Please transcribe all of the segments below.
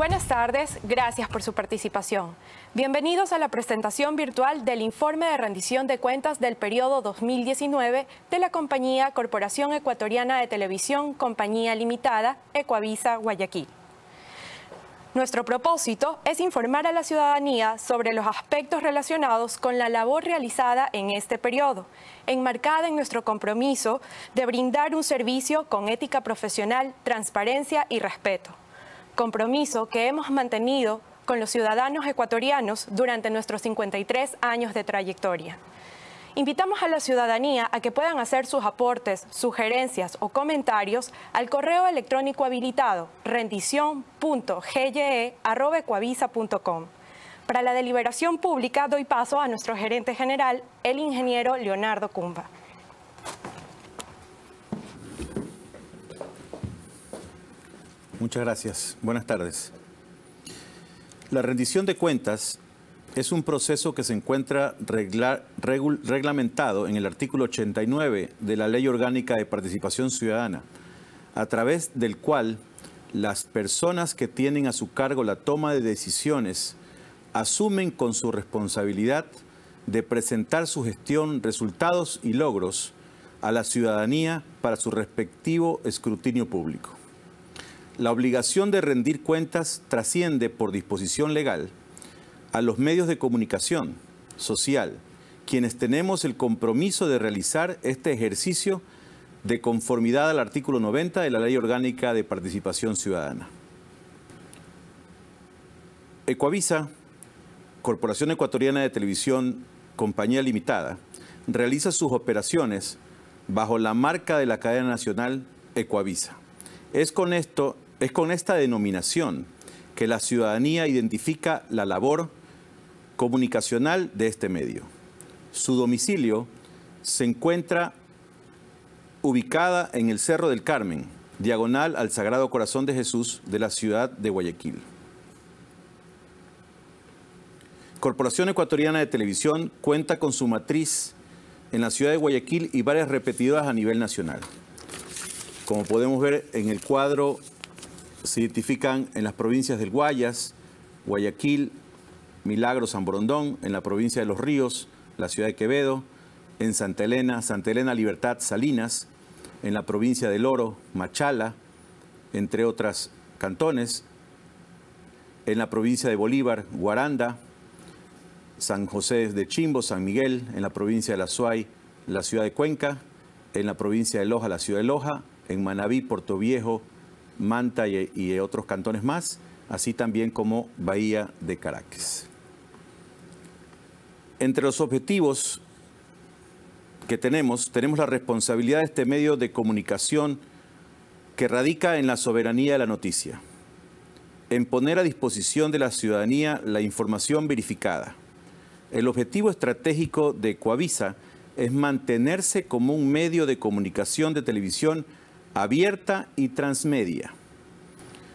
Buenas tardes, gracias por su participación. Bienvenidos a la presentación virtual del informe de rendición de cuentas del periodo 2019 de la compañía Corporación Ecuatoriana de Televisión, Compañía Limitada, Ecuavisa, Guayaquil. Nuestro propósito es informar a la ciudadanía sobre los aspectos relacionados con la labor realizada en este periodo, enmarcada en nuestro compromiso de brindar un servicio con ética profesional, transparencia y respeto compromiso que hemos mantenido con los ciudadanos ecuatorianos durante nuestros 53 años de trayectoria. Invitamos a la ciudadanía a que puedan hacer sus aportes, sugerencias o comentarios al correo electrónico habilitado rendición.gye.ecuavisa.com. Para la deliberación pública doy paso a nuestro gerente general, el ingeniero Leonardo Cumba. Muchas gracias. Buenas tardes. La rendición de cuentas es un proceso que se encuentra reglamentado en el artículo 89 de la Ley Orgánica de Participación Ciudadana, a través del cual las personas que tienen a su cargo la toma de decisiones asumen con su responsabilidad de presentar su gestión, resultados y logros a la ciudadanía para su respectivo escrutinio público la obligación de rendir cuentas trasciende por disposición legal a los medios de comunicación social, quienes tenemos el compromiso de realizar este ejercicio de conformidad al artículo 90 de la Ley Orgánica de Participación Ciudadana. ecuavisa, Corporación Ecuatoriana de Televisión, compañía limitada, realiza sus operaciones bajo la marca de la cadena nacional Ecoavisa. Es con esto es con esta denominación que la ciudadanía identifica la labor comunicacional de este medio. Su domicilio se encuentra ubicada en el Cerro del Carmen, diagonal al Sagrado Corazón de Jesús de la ciudad de Guayaquil. Corporación Ecuatoriana de Televisión cuenta con su matriz en la ciudad de Guayaquil y varias repetidas a nivel nacional. Como podemos ver en el cuadro se identifican en las provincias del Guayas, Guayaquil, Milagro, San Brondón, en la provincia de Los Ríos, la ciudad de Quevedo, en Santa Elena, Santa Elena Libertad, Salinas, en la provincia del Oro, Machala, entre otras cantones, en la provincia de Bolívar, Guaranda, San José de Chimbo, San Miguel, en la provincia de La Suay, la ciudad de Cuenca, en la provincia de Loja, la ciudad de Loja, en Manabí, Puerto Viejo, Manta y, otros cantones más, así también como Bahía de Caracas. Entre los objetivos que tenemos, tenemos la responsabilidad de este medio de comunicación que radica en la soberanía de la noticia, en poner a disposición de la ciudadanía la información verificada. El objetivo estratégico de Coavisa es mantenerse como un medio de comunicación de televisión abierta y transmedia.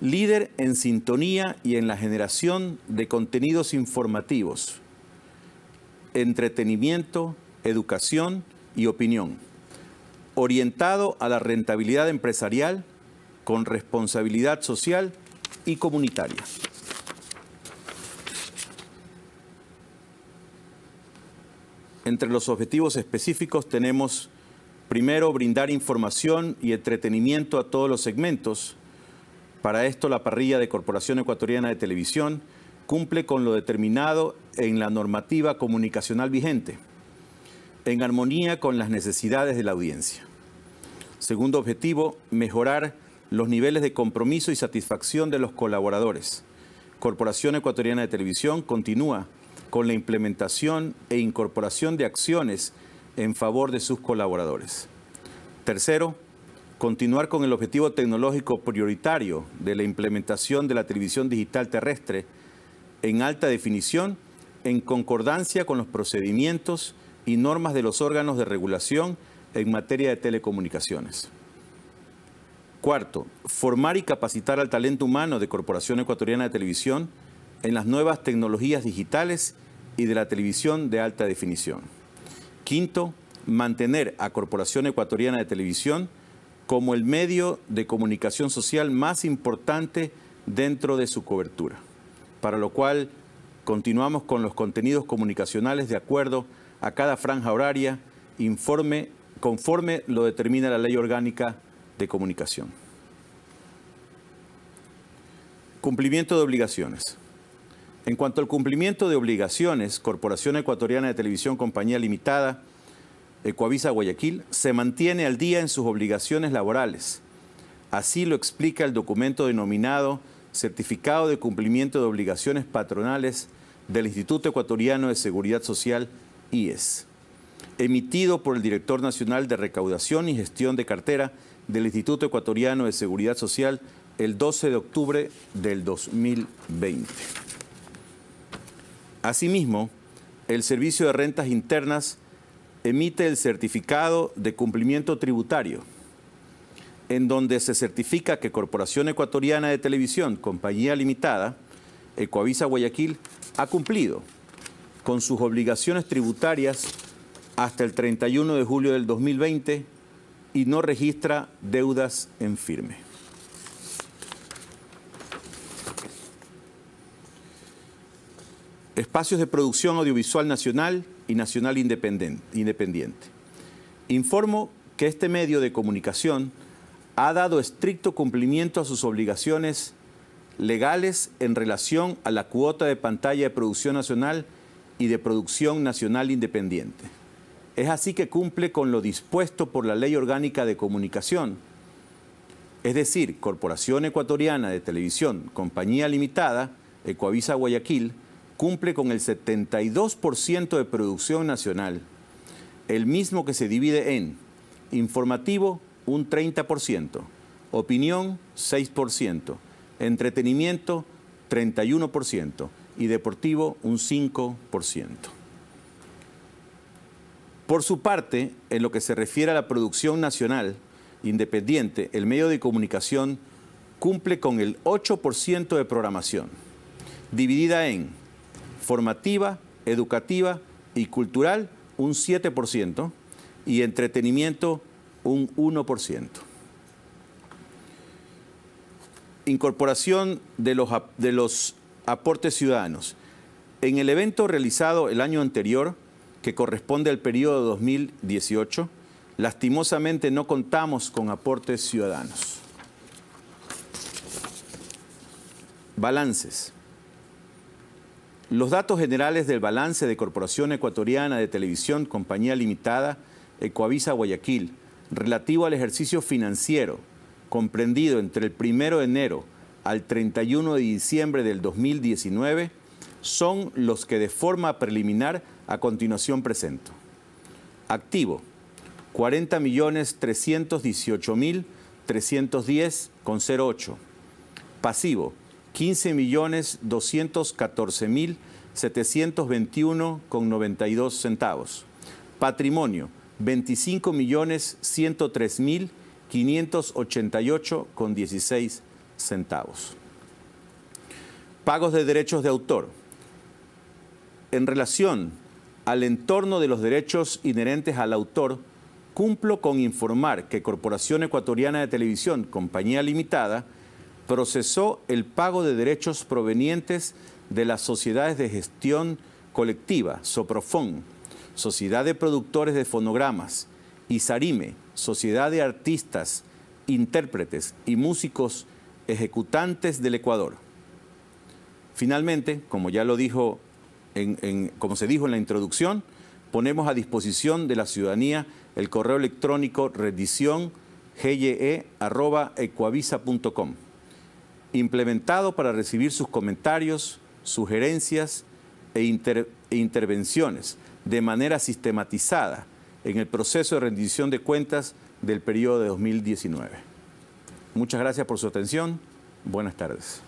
Líder en sintonía y en la generación de contenidos informativos, entretenimiento, educación y opinión. Orientado a la rentabilidad empresarial con responsabilidad social y comunitaria. Entre los objetivos específicos tenemos Primero, brindar información y entretenimiento a todos los segmentos. Para esto, la parrilla de Corporación Ecuatoriana de Televisión cumple con lo determinado en la normativa comunicacional vigente, en armonía con las necesidades de la audiencia. Segundo objetivo, mejorar los niveles de compromiso y satisfacción de los colaboradores. Corporación Ecuatoriana de Televisión continúa con la implementación e incorporación de acciones en favor de sus colaboradores. Tercero, continuar con el objetivo tecnológico prioritario de la implementación de la televisión digital terrestre en alta definición en concordancia con los procedimientos y normas de los órganos de regulación en materia de telecomunicaciones. Cuarto, formar y capacitar al talento humano de Corporación Ecuatoriana de Televisión en las nuevas tecnologías digitales y de la televisión de alta definición. Quinto, mantener a Corporación Ecuatoriana de Televisión como el medio de comunicación social más importante dentro de su cobertura, para lo cual continuamos con los contenidos comunicacionales de acuerdo a cada franja horaria, informe, conforme lo determina la Ley Orgánica de Comunicación. Cumplimiento de obligaciones. En cuanto al cumplimiento de obligaciones, Corporación Ecuatoriana de Televisión Compañía Limitada, Ecuavisa Guayaquil, se mantiene al día en sus obligaciones laborales. Así lo explica el documento denominado Certificado de Cumplimiento de Obligaciones Patronales del Instituto Ecuatoriano de Seguridad Social, IES, emitido por el Director Nacional de Recaudación y Gestión de Cartera del Instituto Ecuatoriano de Seguridad Social el 12 de octubre del 2020. Asimismo, el Servicio de Rentas Internas emite el certificado de cumplimiento tributario, en donde se certifica que Corporación Ecuatoriana de Televisión, Compañía Limitada, Ecoavisa Guayaquil, ha cumplido con sus obligaciones tributarias hasta el 31 de julio del 2020 y no registra deudas en firme. espacios de producción audiovisual nacional y nacional independiente. Informo que este medio de comunicación ha dado estricto cumplimiento a sus obligaciones legales en relación a la cuota de pantalla de producción nacional y de producción nacional independiente. Es así que cumple con lo dispuesto por la Ley Orgánica de Comunicación, es decir, Corporación Ecuatoriana de Televisión, Compañía Limitada, Ecoavisa Guayaquil, cumple con el 72% de producción nacional, el mismo que se divide en informativo un 30%, opinión 6%, entretenimiento 31% y deportivo un 5%. Por su parte, en lo que se refiere a la producción nacional independiente, el medio de comunicación cumple con el 8% de programación, dividida en formativa, educativa y cultural un 7% y entretenimiento un 1%. Incorporación de los, aportes ciudadanos. En el evento realizado el año anterior, que corresponde al periodo 2018, lastimosamente no contamos con aportes ciudadanos. Balances. Los datos generales del balance de Corporación Ecuatoriana de Televisión, Compañía Limitada, Ecoavisa Guayaquil, relativo al ejercicio financiero comprendido entre el 1 de enero al 31 de diciembre del 2019, son los que de forma preliminar a continuación presento. Activo, 40.318.310,08. Pasivo, 15.214.721,92 centavos. Patrimonio, 25.103.588,16 centavos. Pagos de derechos de autor. En relación al entorno de los derechos inherentes al autor, cumplo con informar que Corporación Ecuatoriana de Televisión, compañía limitada, procesó el pago de derechos provenientes de las sociedades de gestión colectiva, Soprofón, Sociedad de Productores de Fonogramas, SARIME, Sociedad de Artistas, Intérpretes y Músicos Ejecutantes del Ecuador. Finalmente, como ya lo dijo, como se dijo en la introducción, ponemos a disposición de la ciudadanía el correo electrónico redición implementado para recibir sus comentarios, sugerencias e, e, intervenciones de manera sistematizada en el proceso de rendición de cuentas del periodo de 2019. Muchas gracias por su atención. Buenas tardes.